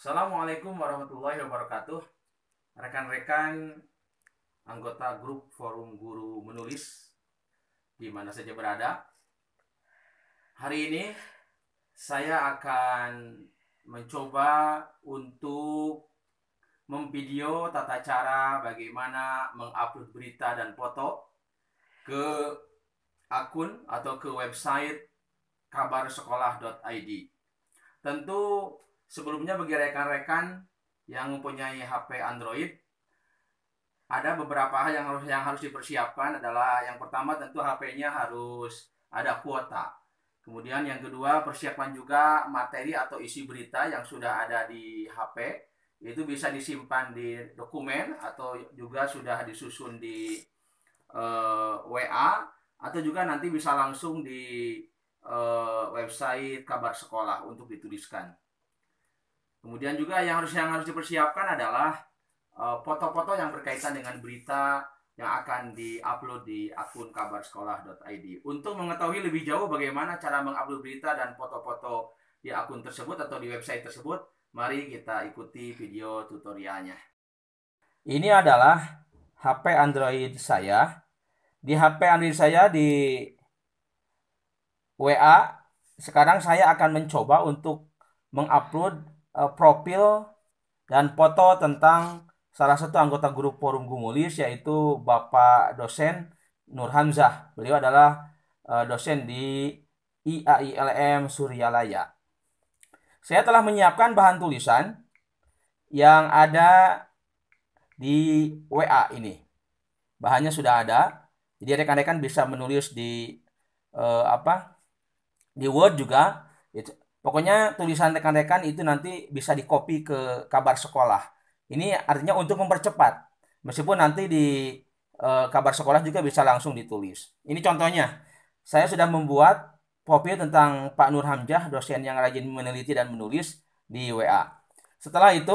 Assalamualaikum warahmatullahi wabarakatuh Rekan-rekan anggota grup forum guru menulis di mana saja berada Hari ini saya akan mencoba untuk memvideo tata cara bagaimana mengupload berita dan foto ke akun atau ke website kabarsekolah.id. Tentu sebelumnya bagi rekan-rekan yang mempunyai HP Android ada beberapa hal yang harus yang harus dipersiapkan adalah yang pertama tentu HP-nya harus ada kuota. Kemudian yang kedua persiapan juga materi atau isi berita yang sudah ada di HP itu bisa disimpan di dokumen atau juga sudah disusun di uh, eh, WA atau juga nanti bisa langsung di uh, website kabar sekolah untuk dituliskan. Kemudian juga yang harus yang harus dipersiapkan adalah eh, foto-foto uh, yang berkaitan dengan berita yang akan diupload di akun kabar sekolah.id. Untuk mengetahui lebih jauh bagaimana cara mengupload berita dan foto-foto di akun tersebut atau di website tersebut, Mari kita ikuti video tutorialnya. Ini adalah HP Android saya. Di HP Android saya di WA sekarang saya akan mencoba untuk mengupload eh, profil dan foto tentang salah satu anggota grup forum Gumulis yaitu Bapak dosen Nur Hamzah. Beliau adalah eh, dosen di IAILM Suryalaya. Saya telah menyiapkan bahan tulisan yang ada di WA ini. Bahannya sudah ada. Jadi rekan-rekan bisa menulis di eh, apa? Di Word juga. Itu. Pokoknya tulisan rekan-rekan itu nanti bisa dikopi ke kabar sekolah. Ini artinya untuk mempercepat. Meskipun nanti di eh, kabar sekolah juga bisa langsung ditulis. Ini contohnya. Saya sudah membuat profil tentang Pak Nur Hamzah, dosen yang rajin meneliti dan menulis di WA. Setelah itu,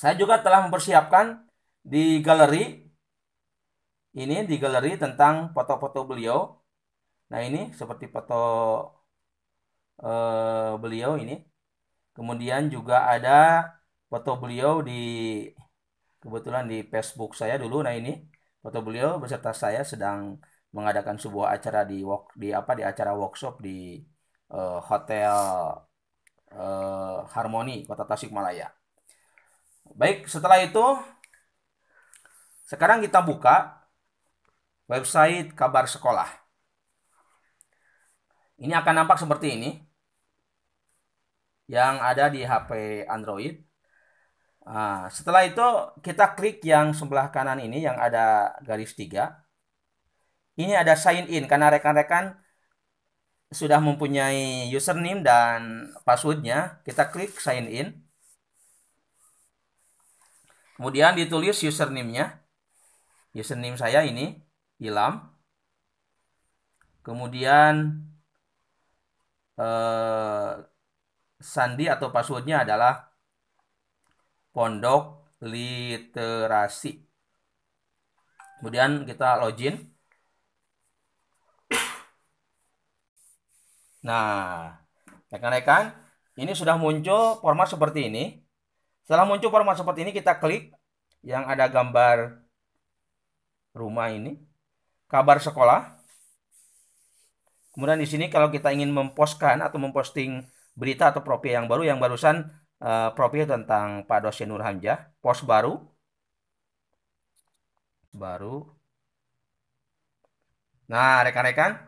saya juga telah mempersiapkan di galeri ini di galeri tentang foto-foto beliau. Nah, ini seperti foto eh, beliau ini. Kemudian juga ada foto beliau di kebetulan di Facebook saya dulu. Nah, ini foto beliau beserta saya sedang mengadakan sebuah acara di work di apa di acara workshop di uh, hotel uh, Harmoni Kota Tasikmalaya. Baik, setelah itu sekarang kita buka website kabar sekolah. Ini akan nampak seperti ini. Yang ada di HP Android. Nah, setelah itu kita klik yang sebelah kanan ini yang ada garis tiga ini ada sign in karena rekan-rekan sudah mempunyai username dan passwordnya. Kita klik sign in. Kemudian ditulis username-nya. Username saya ini Ilham. Kemudian eh, sandi atau passwordnya adalah pondok literasi. Kemudian kita login. Nah, rekan-rekan, ini sudah muncul format seperti ini. Setelah muncul format seperti ini, kita klik yang ada gambar rumah ini, kabar sekolah. Kemudian di sini kalau kita ingin memposkan atau memposting berita atau profil yang baru, yang barusan uh, profil tentang Pak dosen Nur Hamzah, post baru, baru. Nah, rekan-rekan,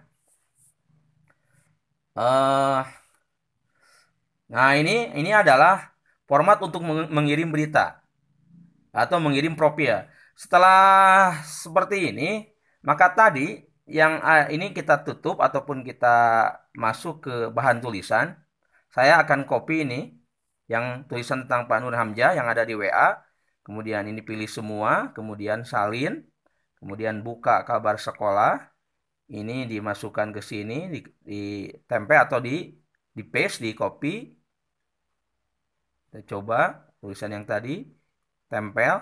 Uh, nah ini ini adalah format untuk mengirim berita atau mengirim profil. Setelah seperti ini, maka tadi yang uh, ini kita tutup ataupun kita masuk ke bahan tulisan. Saya akan copy ini yang tulisan tentang Pak Nur Hamzah yang ada di WA. Kemudian ini pilih semua, kemudian salin, kemudian buka kabar sekolah, ini dimasukkan ke sini di, di tempe atau di di paste di copy kita coba tulisan yang tadi tempel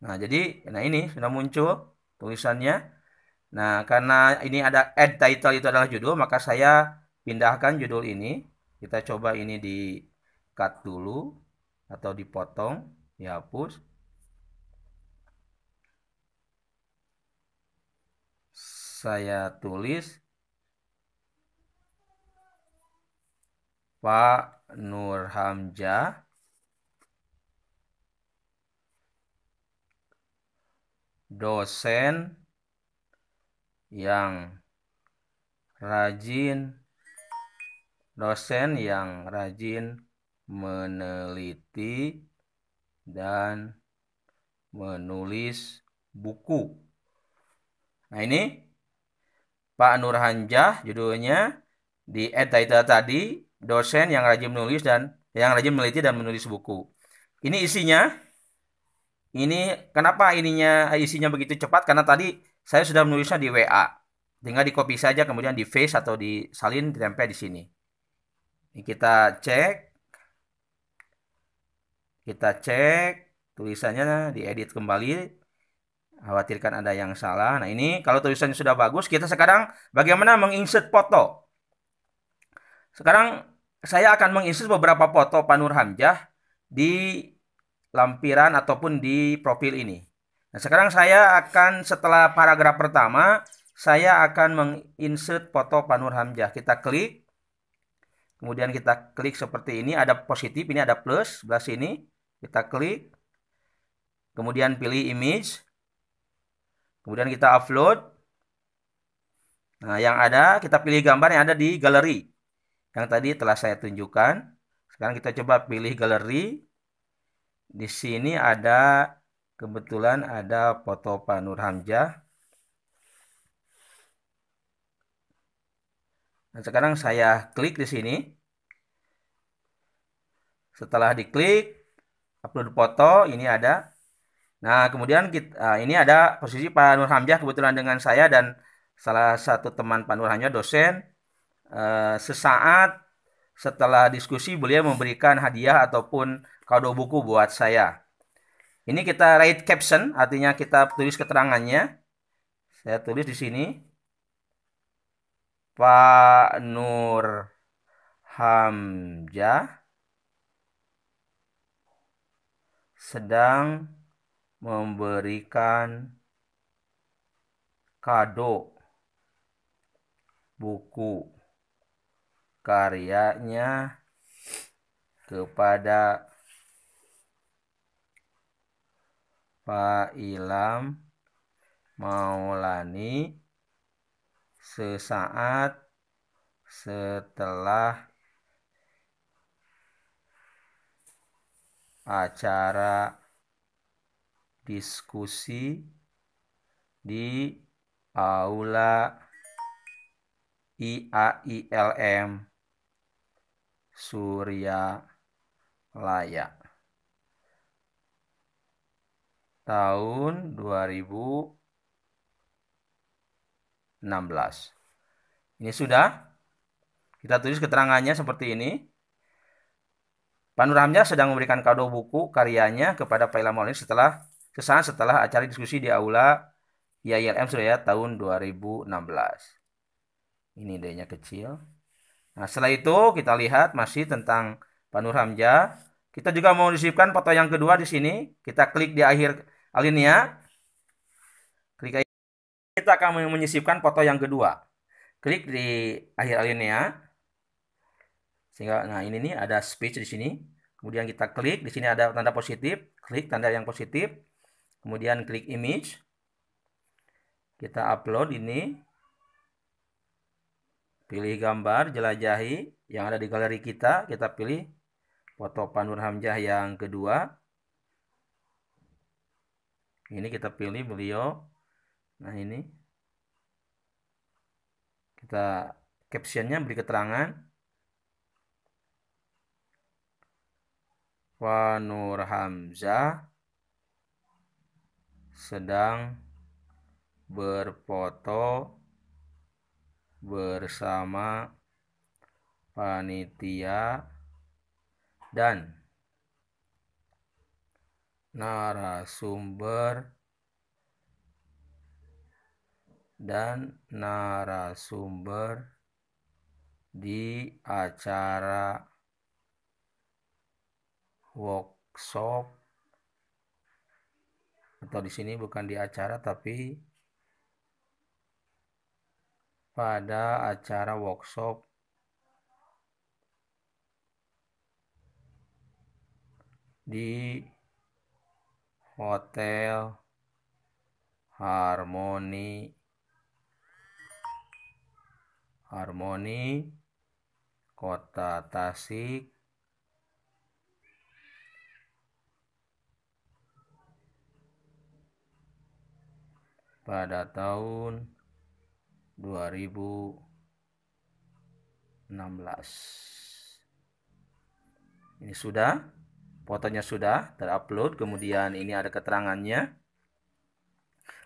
nah jadi nah ini sudah muncul tulisannya nah karena ini ada add title itu adalah judul maka saya pindahkan judul ini kita coba ini di cut dulu atau dipotong dihapus saya tulis Pak Nur Hamzah dosen yang rajin dosen yang rajin meneliti dan menulis buku. Nah, ini Pak Nur Hanjah judulnya di Eta itu tadi dosen yang rajin menulis dan yang rajin meneliti dan menulis buku. Ini isinya. Ini kenapa ininya isinya begitu cepat karena tadi saya sudah menulisnya di WA. Tinggal di copy saja kemudian di face atau di salin ditempel di sini. Ini kita cek. Kita cek tulisannya diedit kembali khawatirkan ada yang salah. Nah ini kalau tulisannya sudah bagus, kita sekarang bagaimana menginsert foto. Sekarang saya akan menginsert beberapa foto Panur Hamjah di lampiran ataupun di profil ini. Nah sekarang saya akan setelah paragraf pertama, saya akan menginsert foto Panur Hamjah. Kita klik. Kemudian kita klik seperti ini, ada positif, ini ada plus, sebelah sini. Kita klik. Kemudian pilih image. Kemudian kita upload. Nah, yang ada kita pilih gambar yang ada di galeri. Yang tadi telah saya tunjukkan. Sekarang kita coba pilih galeri. Di sini ada kebetulan ada foto Pak Nur Hamzah. Nah, sekarang saya klik di sini. Setelah diklik, upload foto, ini ada. Nah, kemudian kita, eh, ini ada posisi Pak Nur Hamzah kebetulan dengan saya dan salah satu teman Pak Nur Hamzah dosen. Eh, sesaat setelah diskusi beliau memberikan hadiah ataupun kado buku buat saya. Ini kita write caption, artinya kita tulis keterangannya. Saya tulis di sini. Pak Nur Hamzah sedang memberikan kado buku karyanya kepada Pak Ilham Maulani sesaat setelah acara diskusi di aula IAILM Surya Laya tahun 2016. Ini sudah kita tulis keterangannya seperti ini. Panuramnya sedang memberikan kado buku karyanya kepada Paila Maulid setelah ke sana setelah acara diskusi di Aula IILM Surya tahun 2016. Ini idenya kecil. Nah, setelah itu kita lihat masih tentang Panur Hamja. Kita juga mau disiapkan foto yang kedua di sini. Kita klik di akhir alinea. Klik Kita akan menyisipkan foto yang kedua. Klik di akhir alinea. Sehingga nah ini nih ada speech di sini. Kemudian kita klik di sini ada tanda positif, klik tanda yang positif kemudian klik image kita upload ini pilih gambar jelajahi yang ada di galeri kita kita pilih foto Panur Hamzah yang kedua ini kita pilih beliau nah ini kita captionnya beri keterangan Panur Hamzah sedang berfoto bersama panitia dan narasumber dan narasumber di acara workshop atau di sini bukan di acara tapi pada acara workshop di hotel harmoni harmoni kota Tasik pada tahun 2016 ini sudah fotonya sudah terupload kemudian ini ada keterangannya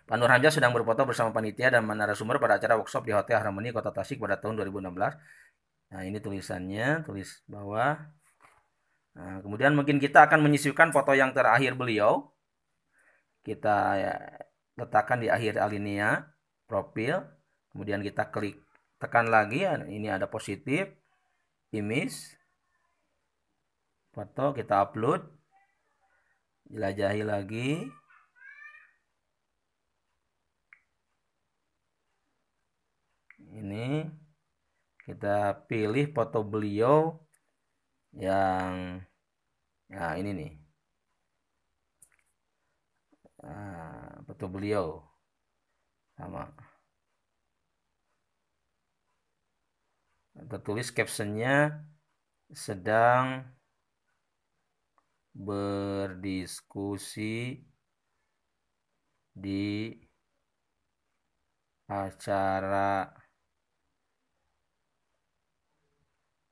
Pak Nur Hamzah sedang berfoto bersama panitia dan Sumber pada acara workshop di Hotel Harmoni Kota Tasik pada tahun 2016 nah ini tulisannya tulis bahwa nah, kemudian mungkin kita akan menyisipkan foto yang terakhir beliau kita ya, letakkan di akhir alinea profil kemudian kita klik tekan lagi ya, ini ada positif image foto kita upload jelajahi lagi ini kita pilih foto beliau yang nah ini nih Ah, betul beliau sama tertulis captionnya sedang berdiskusi di acara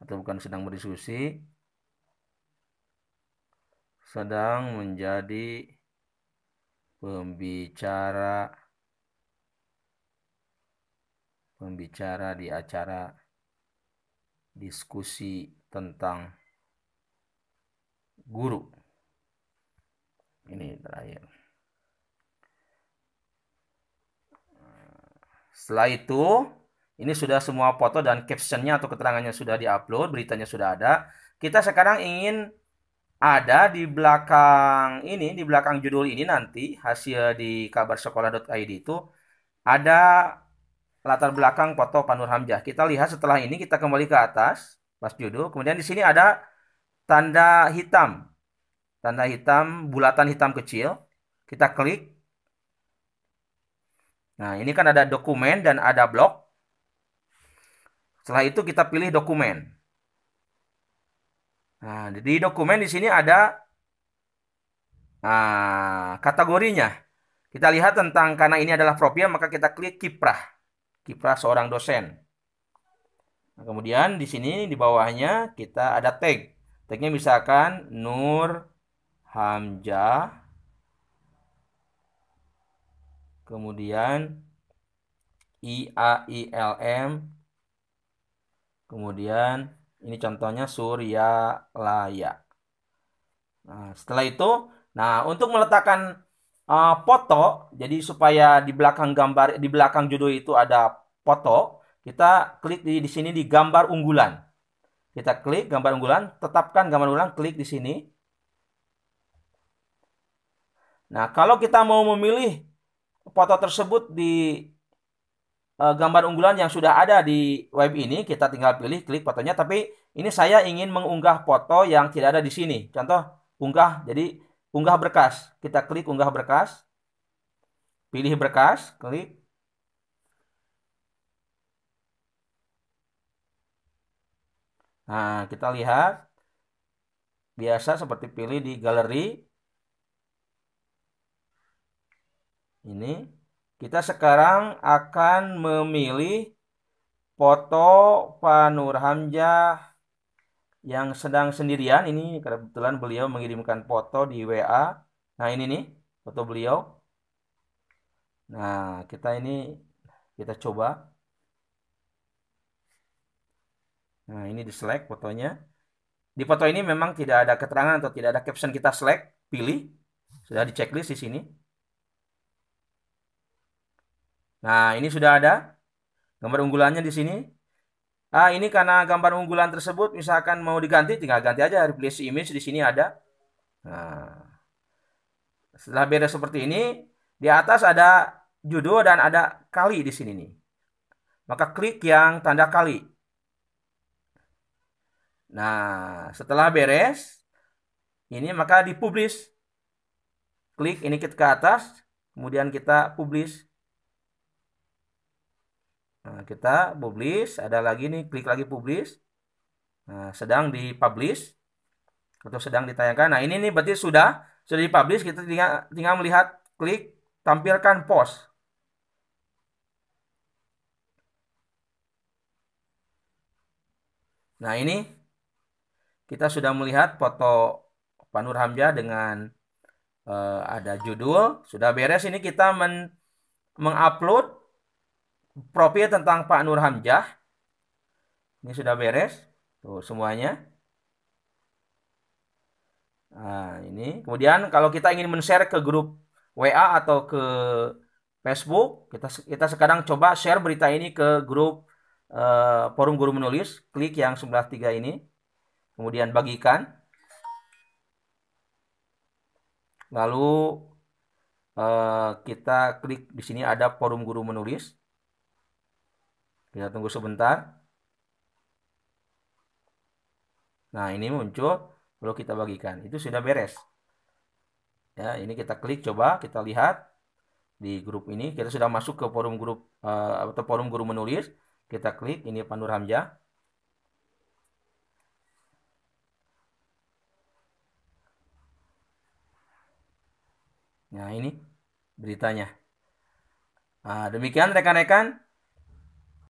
atau bukan sedang berdiskusi sedang menjadi pembicara pembicara di acara diskusi tentang guru. Ini terakhir. Setelah itu, ini sudah semua foto dan captionnya atau keterangannya sudah diupload, beritanya sudah ada. Kita sekarang ingin ada di belakang ini, di belakang judul ini nanti hasil di kabar kabarsekolah.id itu ada latar belakang foto Panur Hamzah. Kita lihat setelah ini kita kembali ke atas pas judul. Kemudian di sini ada tanda hitam. Tanda hitam, bulatan hitam kecil. Kita klik. Nah, ini kan ada dokumen dan ada blog. Setelah itu kita pilih dokumen. Nah, di dokumen di sini ada nah, kategorinya. Kita lihat tentang karena ini adalah propia maka kita klik kiprah. Kiprah seorang dosen. Nah, kemudian di sini di bawahnya kita ada tag. Tagnya misalkan Nur Hamzah kemudian I A I L M kemudian ini contohnya surya laya. Nah, setelah itu, nah untuk meletakkan uh, foto, jadi supaya di belakang gambar di belakang judul itu ada foto, kita klik di, di sini di gambar unggulan. Kita klik gambar unggulan, tetapkan gambar unggulan, klik di sini. Nah, kalau kita mau memilih foto tersebut di Eh, gambar unggulan yang sudah ada di web ini kita tinggal pilih klik fotonya tapi ini saya ingin mengunggah foto yang tidak ada di sini contoh unggah jadi unggah berkas kita klik unggah berkas pilih berkas klik Nah, kita lihat biasa seperti pilih di galeri ini kita sekarang akan memilih foto Pak Hamzah yang sedang sendirian. Ini kebetulan beliau mengirimkan foto di WA. Nah ini nih foto beliau. Nah kita ini kita coba. Nah ini di select fotonya. Di foto ini memang tidak ada keterangan atau tidak ada caption kita select, pilih. Sudah di checklist di sini. Nah, ini sudah ada gambar unggulannya di sini. Ah, ini karena gambar unggulan tersebut misalkan mau diganti tinggal ganti aja replace image di sini ada. Nah. Setelah beres seperti ini, di atas ada judul dan ada kali di sini nih. Maka klik yang tanda kali. Nah, setelah beres ini maka dipublish. Klik ini kita ke atas, kemudian kita publish. Nah, kita publish, ada lagi nih klik lagi publish. Nah, sedang dipublish atau sedang ditayangkan. Nah, ini nih berarti sudah sudah di publish, kita tinggal tinggal melihat klik tampilkan post. Nah ini kita sudah melihat foto Panur Hamja dengan uh, ada judul. Sudah beres ini kita men mengupload profil tentang Pak Nur Hamjah Ini sudah beres. Tuh semuanya. Nah, ini. Kemudian kalau kita ingin men-share ke grup WA atau ke Facebook, kita kita sekarang coba share berita ini ke grup uh, forum guru menulis. Klik yang sebelah tiga ini. Kemudian bagikan. Lalu uh, kita klik di sini ada forum guru menulis. Kita tunggu sebentar. Nah, ini muncul perlu kita bagikan. Itu sudah beres. Ya, ini kita klik coba kita lihat di grup ini kita sudah masuk ke forum grup uh, atau forum guru menulis. Kita klik ini panur Hamzah. Nah, ini beritanya. Nah, demikian rekan-rekan